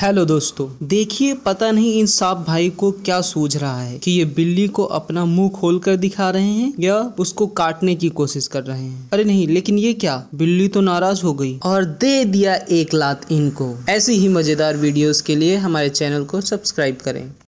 hello दोस्तों देखिए पता नहीं इन सांप भाई को क्या सूझ रहा है कि ये बिल्ली को अपना मुंह खोल कर दिखा रहे हैं या उसको काटने की कोशिश कर रहे हैं अरे नहीं लेकिन ये क्या बिल्ली तो नाराज हो गई और दे दिया एक लात इनको ऐसी ही मजेदार वीडियोस के लिए हमारे चैनल को सब्सक्राइब करें